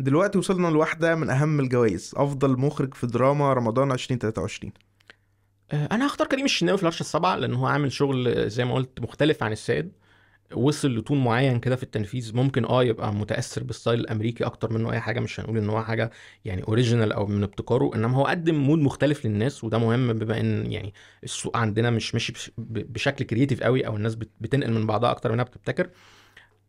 دلوقتي وصلنا لواحدة من أهم الجوائز أفضل مخرج في دراما رمضان 2023 آه، أنا هختار كريم الشناوي في العرش السبعة لأن هو عامل شغل آه، زي ما قلت مختلف عن السائد وصل لطول معين كده في التنفيذ ممكن اه يبقى متاثر بالستايل الامريكي اكتر منه اي حاجه مش هنقول ان هو حاجه يعني اوريجينال او من ابتكاره انما هو قدم مود مختلف للناس وده مهم بما ان يعني السوق عندنا مش ماشي بشكل كرييتيف قوي او الناس بتنقل من بعضها اكتر منها بتبتكر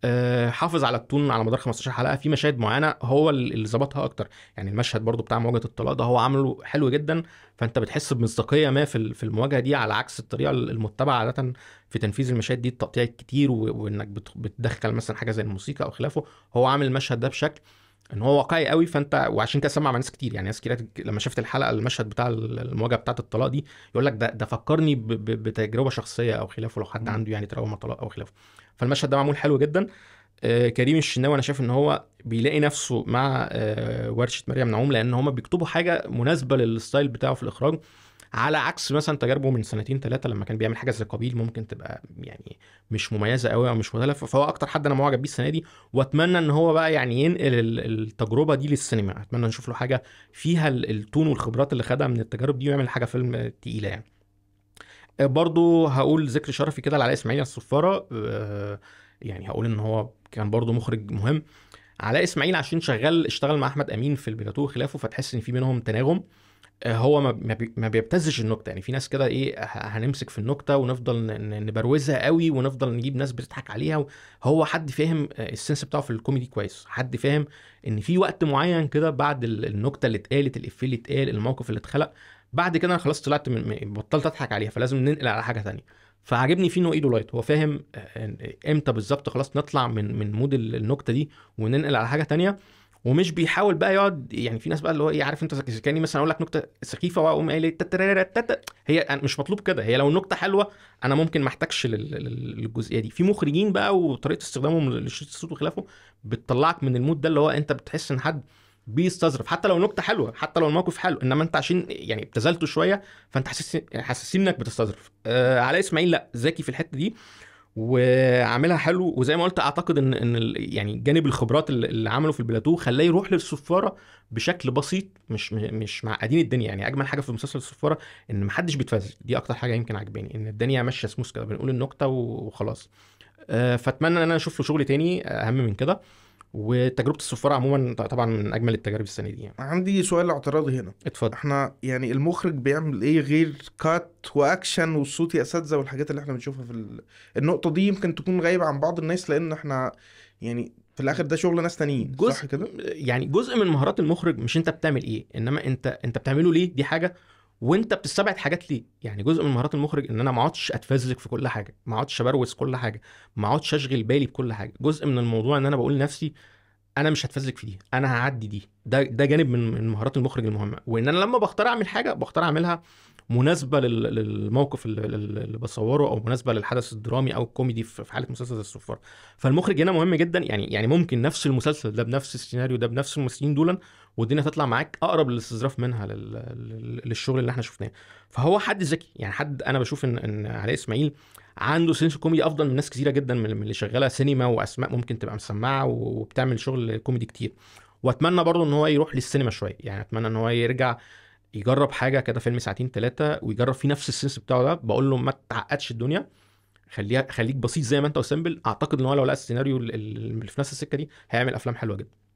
آه، حافظ على التون على مدار 15 حلقه في مشاهد معينه هو اللي ظبطها اكتر يعني المشهد برضو بتاع مواجهه الطلاق ده هو عامله حلو جدا فانت بتحس بمصداقيه ما في المواجهه دي على عكس الطريقه المتبعه عاده في تنفيذ المشاهد دي التقطيع الكتير وانك بتدخل مثلا حاجه زي الموسيقى او خلافه هو عامل المشهد ده بشكل ان هو واقعي قوي فانت وعشان كده سمع مع ناس كتير يعني ناس كتير لما شافت الحلقه المشهد بتاع المواجهه بتاعه الطلاق دي يقول لك ده ده فكرني ب ب بتجربه شخصيه او خلافه لو حد عنده يعني تراوما طلاق او خلافه فالمشهد ده معمول حلو جدا آه كريم الشناوي انا شايف ان هو بيلاقي نفسه مع آه ورشه مريم نعوم لان هما بيكتبوا حاجه مناسبه للستايل بتاعه في الاخراج على عكس مثلا تجاربه من سنتين ثلاثه لما كان بيعمل حاجه زي قبيل ممكن تبقى يعني مش مميزه قوي او مش مختلفه فهو اكتر حد انا معجب بيه السنه دي واتمنى ان هو بقى يعني ينقل التجربه دي للسينما اتمنى نشوف له حاجه فيها التون والخبرات اللي خدها من التجارب دي ويعمل حاجه فيلم تقيله يعني آه، برضو هقول ذكر شرفي كده لعلاء اسماعيل الصفاره آه، يعني هقول ان هو كان برضو مخرج مهم علاء اسماعيل عشان شغال اشتغل مع احمد امين في البلاتو وخلافه فتحس ان في بينهم تناغم آه، هو ما بيبتزش النكته يعني في ناس كده ايه هنمسك في النكته ونفضل نبروزها قوي ونفضل نجيب ناس بتضحك عليها هو حد فاهم آه، السنس بتاعه في الكوميدي كويس حد فاهم ان في وقت معين كده بعد النكته اللي اتقالت الافيه اللي اتقال الموقف اللي اتخلق بعد كده انا خلاص طلعت من بطلت اضحك عليها فلازم ننقل على حاجه ثانيه فعجبني فيه انه ايدو لايت هو فاهم آه، امتى بالظبط خلاص نطلع من من مود النكته دي وننقل على حاجه ثانيه ومش بيحاول بقى يقعد يعني في ناس بقى اللي هو ايه عارف انت كاني مثلا اقول لك نكته سخيفه واقوم قايل هي مش مطلوب كده هي لو النكته حلوه انا ممكن ما احتاجش للجزئيه دي في مخرجين بقى وطريقه استخدامهم للشريط الصوت وخلافه بتطلعك من المود ده اللي هو انت بتحس ان حد بيستظرف حتى لو نكته حلوه حتى لو الموقف حلو انما انت عشان يعني ابتذلته شويه فانت حاسس حاسسين انك بتستظرف آه على اسماعيل لا ذكي في الحته دي وعاملها حلو وزي ما قلت اعتقد ان ان يعني جانب الخبرات اللي عمله في البلاتو خلاه يروح للصفاره بشكل بسيط مش مش معقدين الدنيا يعني اجمل حاجه في مسلسل الصفاره ان محدش بيتفزز دي اكتر حاجه يمكن عجباني ان الدنيا ماشيه سموث كده بنقول النكته وخلاص آه، فاتمنى ان انا اشوف له شغل تاني آه، اهم من كده وتجربه الصفاره عموما طبعا من اجمل التجارب السنه دي يعني. عندي سؤال اعتراضي هنا اتفضل احنا يعني المخرج بيعمل ايه غير كات واكشن والصوت يا اساتذه والحاجات اللي احنا بنشوفها في ال... النقطه دي يمكن تكون غايبه عن بعض الناس لان احنا يعني في الاخر ده شغل ناس تانيين جزء صح كده يعني جزء من مهارات المخرج مش انت بتعمل ايه انما انت انت بتعمله ليه دي حاجه وانت بتستبعد حاجات ليه يعني جزء من مهارات المخرج ان انا ما اقعدش اتفزلك في كل حاجه ما اقعدش ابروز كل حاجه ما اقعدش اشغل بالي بكل حاجه جزء من الموضوع ان انا بقول لنفسي انا مش هتفزلك في دي انا هعدي دي ده ده جانب من من مهارات المخرج المهمه وان انا لما بختار اعمل حاجه بختار اعملها مناسبه للموقف اللي بصوره او مناسبه للحدث الدرامي او الكوميدي في حاله مسلسل الصفار فالمخرج هنا مهم جدا يعني يعني ممكن نفس المسلسل ده بنفس السيناريو ده بنفس الممثلين دولا والدنيا تطلع معاك اقرب للاستظراف منها للشغل اللي احنا شفناه فهو حد ذكي يعني حد انا بشوف ان ان علاء اسماعيل عنده سنس كوميدي افضل من ناس كثيره جدا من اللي شغاله سينما واسماء ممكن تبقى مسمعه وبتعمل شغل كوميدي كتير واتمنى برضه ان هو يروح للسينما شويه يعني اتمنى ان هو يرجع يجرب حاجه كده فيلم ساعتين ثلاثه ويجرب فيه نفس السنس بتاعه ده بقول له ما تعقدش الدنيا خليها خليك بسيط زي ما انت وسامبل اعتقد ان هو لو لقى السيناريو اللي في نفس السكه دي هيعمل افلام حلوه جدا